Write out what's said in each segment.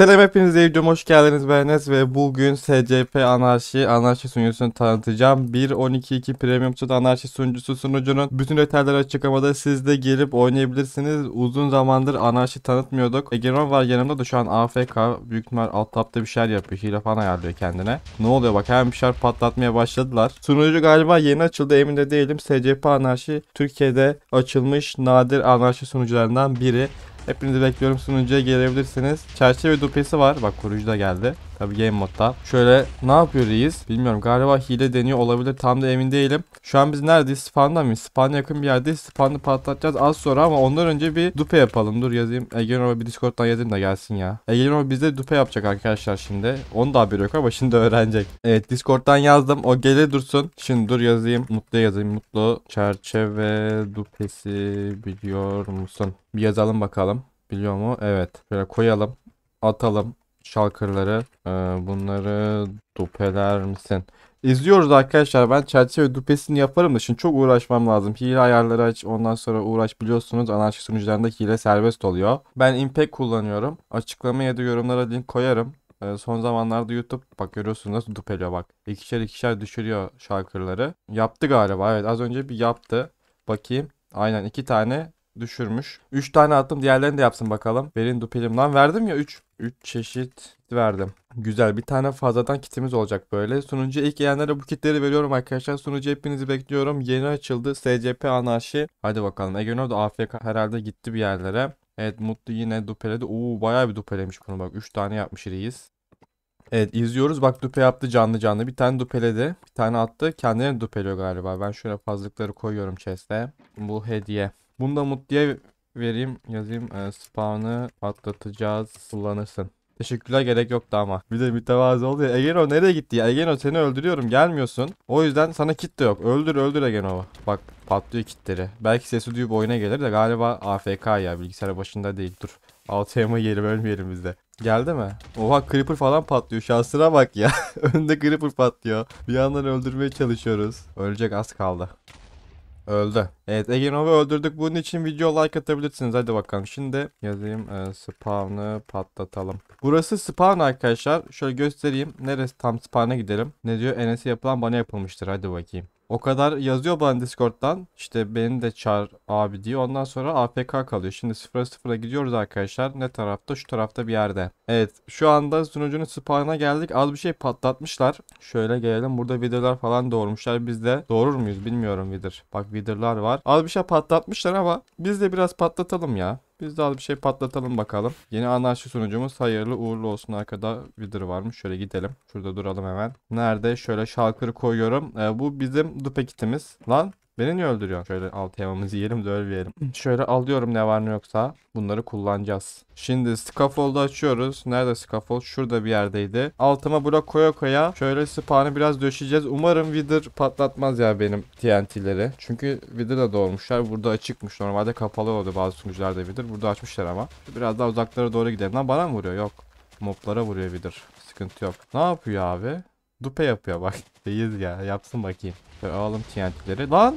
Selam hepinize videoma hoş geldiniz ben Enes ve bugün SCP Anarşi, Anarşi sunucusunu tanıtacağım. 1.12.2 Premium Suite Anarşi sunucusu sunucunun bütün detayları açıklamada siz de gelip oynayabilirsiniz. Uzun zamandır Anarşi tanıtmıyorduk. Egemen var yanımda da şu an AFK. Büyük ihtimal alt tapta bir şeyler yapıyor. Hile falan ayarlıyor kendine. Ne oluyor bak hemen bir şeyler patlatmaya başladılar. Sunucu galiba yeni açıldı emin de değilim. SCP Anarşi Türkiye'de açılmış nadir anarşi sunucularından biri. Hepinizi bekliyorum sunucuya gelebilirsiniz. Çerçeve dupesi var. Bak koruyucu da geldi. Tabi game modda. Şöyle ne yapıyor reis? Bilmiyorum galiba hile deniyor olabilir tam da emin değilim. Şu an biz neredeyiz? Spawn'da mıyız? Spawn'a yakın bir yerde. Spawn'ı patlatacağız az sonra ama ondan önce bir dupe yapalım. Dur yazayım. Egenova bir Discord'dan yazayım da gelsin ya. Egenova bize dupe yapacak arkadaşlar şimdi. Onu da haberi yok ama şimdi öğrenecek. Evet Discord'dan yazdım. O gele dursun. Şimdi dur yazayım. Mutlu yazayım. Mutlu çerçeve dupesi biliyor musun? Bir yazalım bakalım. Biliyor mu? Evet. Böyle koyalım. Atalım. Shulker'ları. E, ee, bunları dupeler misin? İzliyoruz arkadaşlar. Ben çerçeve dupesini yaparım da şimdi çok uğraşmam lazım. Hile ayarları aç. Ondan sonra uğraş biliyorsunuz. Anarşi sunucularında hile serbest oluyor. Ben Impact kullanıyorum. Açıklamaya da yorumlara link koyarım. E, son zamanlarda YouTube bak görüyorsunuz nasıl dupeliyor bak. İkişer ikişer düşürüyor şarkıları. Yaptı galiba evet az önce bir yaptı. Bakayım. Aynen iki tane düşürmüş. 3 tane attım diğerlerini de yapsın bakalım. Verin lan. verdim ya 3. 3 çeşit verdim. Güzel bir tane fazladan kitimiz olacak böyle. Sunucu ilk yeğenlere bu kitleri veriyorum arkadaşlar. Sunucu hepinizi bekliyorum. Yeni açıldı SCP anarşi. Hadi bakalım Egenor da AFK herhalde gitti bir yerlere. Evet Mutlu yine dupeledi. Oo bayağı bir dupelemiş bunu bak. 3 tane yapmış reis. Evet izliyoruz. Bak dupe yaptı canlı canlı. Bir tane dupeledi. Bir tane attı. Kendine dupeliyor galiba. Ben şöyle fazlıkları koyuyorum chest'e. Bu hediye. Bunu da Mutlu'ya vereyim yazayım. E, spawn'ı patlatacağız. Kullanırsın. Teşekkürler gerek yoktu ama. Bir de mütevazı oldu ya. Egeno nereye gitti ya? Egeno seni öldürüyorum gelmiyorsun. O yüzden sana kit de yok. Öldür öldür Egeno. Bak patlıyor kitleri. Belki sesi duyup oyuna gelir de galiba AFK ya bilgisayar başında değil. Dur. ATM'a yerim ölmeyelim biz de. Geldi mi? Oha creeper falan patlıyor. Şansına bak ya. Önde creeper patlıyor. Bir yandan öldürmeye çalışıyoruz. Ölecek az kaldı. Öldü. Evet Egenov'u öldürdük. Bunun için video like atabilirsiniz. Hadi bakalım. Şimdi yazayım e, spawn'ı patlatalım. Burası spawn arkadaşlar. Şöyle göstereyim. Neresi tam spawn'a gidelim. Ne diyor? Enes'e yapılan bana yapılmıştır. Hadi bakayım. O kadar yazıyor bana Discord'dan. İşte beni de çağır abi diyor. Ondan sonra APK kalıyor. Şimdi 0'a 0'a gidiyoruz arkadaşlar. Ne tarafta? Şu tarafta bir yerde. Evet. Şu anda sunucunun spawn'a geldik. Az bir şey patlatmışlar. Şöyle gelelim. Burada videolar falan doğurmuşlar. Biz de doğurur muyuz bilmiyorum vidir. Bak vidirler var. Az bir şey patlatmışlar ama biz de biraz patlatalım ya. Biz az bir şey patlatalım bakalım. Yeni anarşi sunucumuz hayırlı uğurlu olsun. Arkada vidir varmış. Şöyle gidelim. Şurada duralım hemen. Nerede? Şöyle şalkırı koyuyorum. Ee, bu bizim dupe kitimiz. Lan Beni niye öldürüyor? Şöyle al temamızı yiyelim de ölmeyelim. Şöyle alıyorum ne var ne yoksa. Bunları kullanacağız. Şimdi scaffold'u açıyoruz. Nerede scaffold? Şurada bir yerdeydi. Altıma blok koya koya şöyle spawn'ı biraz döşeceğiz. Umarım Wither patlatmaz ya benim TNT'leri. Çünkü Wither'da doğmuşlar. Burada açıkmış. Normalde kapalı oldu bazı sunucularda Wither. Burada açmışlar ama. Biraz daha uzaklara doğru gidelim. Lan bana mı vuruyor? Yok. Moblara vuruyor Wither. Sıkıntı yok. Ne yapıyor abi? Dupe yapıyor bak. Değil ya. Yapsın bakayım. Şöyle alalım TNT'leri. Lan!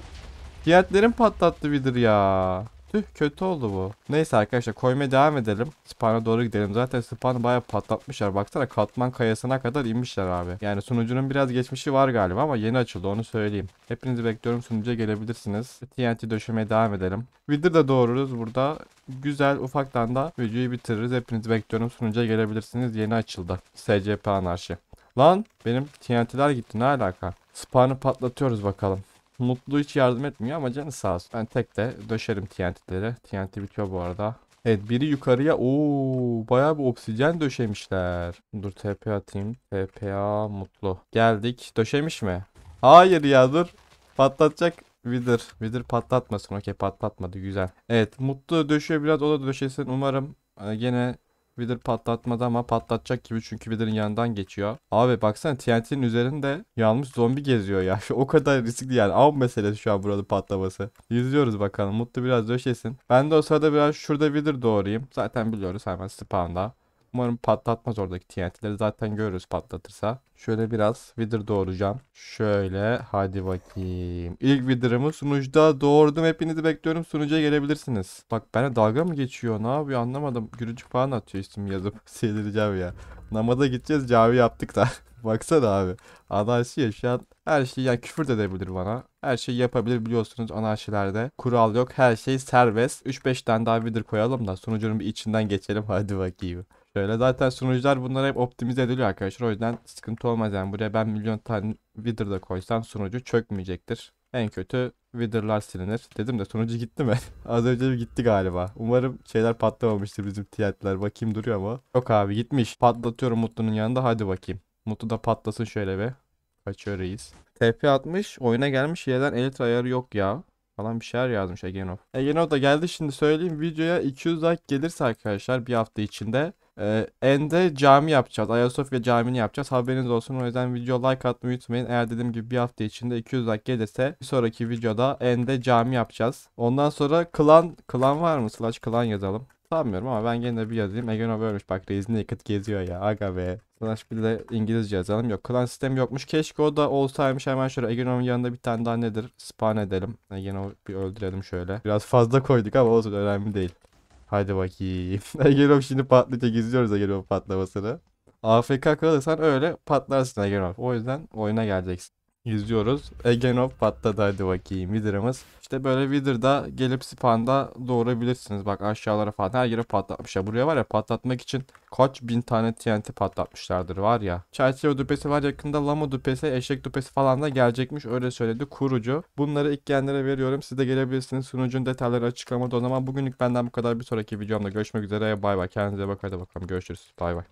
TNT'lerim patlattı vidir ya. Tüh kötü oldu bu. Neyse arkadaşlar koymaya devam edelim. Spawn'a doğru gidelim. Zaten spawn'ı baya patlatmışlar. Baksana katman kayasına kadar inmişler abi. Yani sunucunun biraz geçmişi var galiba ama yeni açıldı onu söyleyeyim. Hepinizi bekliyorum sunucuya gelebilirsiniz. TNT döşemeye devam edelim. Wither da doğururuz burada. Güzel ufaktan da videoyu bitiririz. Hepinizi bekliyorum sunucuya gelebilirsiniz. Yeni açıldı. SCP anarşi. Lan benim TNT'ler gitti ne alaka? Spawn'ı patlatıyoruz bakalım. Mutlu hiç yardım etmiyor ama canı sağ olsun. Ben tek de döşerim TNT'leri. TNT bitiyor bu arada. Evet biri yukarıya ooo bayağı bir oksijen döşemişler. Dur TP atayım. TPA mutlu. Geldik. Döşemiş mi? Hayır ya dur. Patlatacak. Wither. Wither patlatmasın. Okey patlatmadı. Güzel. Evet mutlu döşüyor biraz. O da döşesin umarım. Ee, gene Wither patlatmadı ama patlatacak gibi çünkü Wither'ın yanından geçiyor. Abi baksana TNT'nin üzerinde yanmış zombi geziyor ya. o kadar riskli yani. Av meselesi şu an burada patlaması. İzliyoruz bakalım. Mutlu biraz döşesin. Ben de o sırada biraz şurada Wither doğrayayım. Zaten biliyoruz hemen spawn'da. Umarım patlatmaz oradaki TNT'leri zaten görürüz patlatırsa. Şöyle biraz Wither doğuracağım. Şöyle hadi bakayım. İlk Wither'ımı sunucuda doğurdum. Hepinizi bekliyorum. Sunucuya gelebilirsiniz. Bak bana dalga mı geçiyor? Ne yapıyor anlamadım. Gülücük falan atıyor isim yazıp. Sildireceğim şey ya. Namada gideceğiz. Cavi yaptık da. Baksana abi. Anarşi yaşayan her şeyi yani küfür de edebilir bana. Her şeyi yapabilir biliyorsunuz anarşilerde. Kural yok. Her şey serbest. 3-5 tane daha Wither koyalım da sunucunun bir içinden geçelim. Hadi bakayım. Şöyle zaten sunucular bunlar hep optimize ediliyor arkadaşlar. O yüzden sıkıntı olmaz yani. Buraya ben milyon tane Wither da koysam sunucu çökmeyecektir. En kötü Wither'lar silinir. Dedim de sunucu gitti mi? Az önce bir gitti galiba. Umarım şeyler patlamamıştır bizim TNT'ler. Bakayım duruyor ama. Yok abi gitmiş. Patlatıyorum Mutlu'nun yanında. Hadi bakayım. Mutlu da patlasın şöyle be. Kaçıyor reis. TP atmış. Oyuna gelmiş. Yerden elit ayarı yok ya falan bir şeyler yazmış Egenov. Egenov da geldi şimdi söyleyeyim videoya 200 like gelirse arkadaşlar bir hafta içinde Ende ee, cami yapacağız. Ayasofya camini yapacağız. Haberiniz olsun. O yüzden video like atmayı unutmayın. Eğer dediğim gibi bir hafta içinde 200 like gelirse bir sonraki videoda Ende cami yapacağız. Ondan sonra klan klan var mı? Slash klan yazalım. Sanmıyorum ama ben gene de bir yazayım. Egeno böylemiş bak reis naked geziyor ya aga be. Slash bir de İngilizce yazalım. Yok klan sistemi yokmuş. Keşke o da olsaymış hemen şöyle Egeno'nun yanında bir tane daha nedir? Spawn edelim. Egeno bir öldürelim şöyle. Biraz fazla koyduk ama olsun önemli değil. Hadi bakayım. Egerov şimdi patlayacak. İzliyoruz Egerov patlamasını. AFK kalırsan öyle patlarsın Egerov. O yüzden oyuna geleceksin izliyoruz. Egenov patladı hadi bakayım Wither'ımız. İşte böyle Wither'da gelip spanda doğurabilirsiniz. Bak aşağılara falan her yere patlatmışlar. Buraya var ya patlatmak için kaç bin tane TNT patlatmışlardır var ya. Çerçeve düpesi var yakında lama düpesi, eşek düpesi falan da gelecekmiş öyle söyledi kurucu. Bunları ilk genlere veriyorum. Siz de gelebilirsiniz. Sunucun detayları açıklamada o zaman bugünlük benden bu kadar. Bir sonraki videomda görüşmek üzere. Bay bay. Kendinize bakın. Hadi bakalım görüşürüz. Bay bay.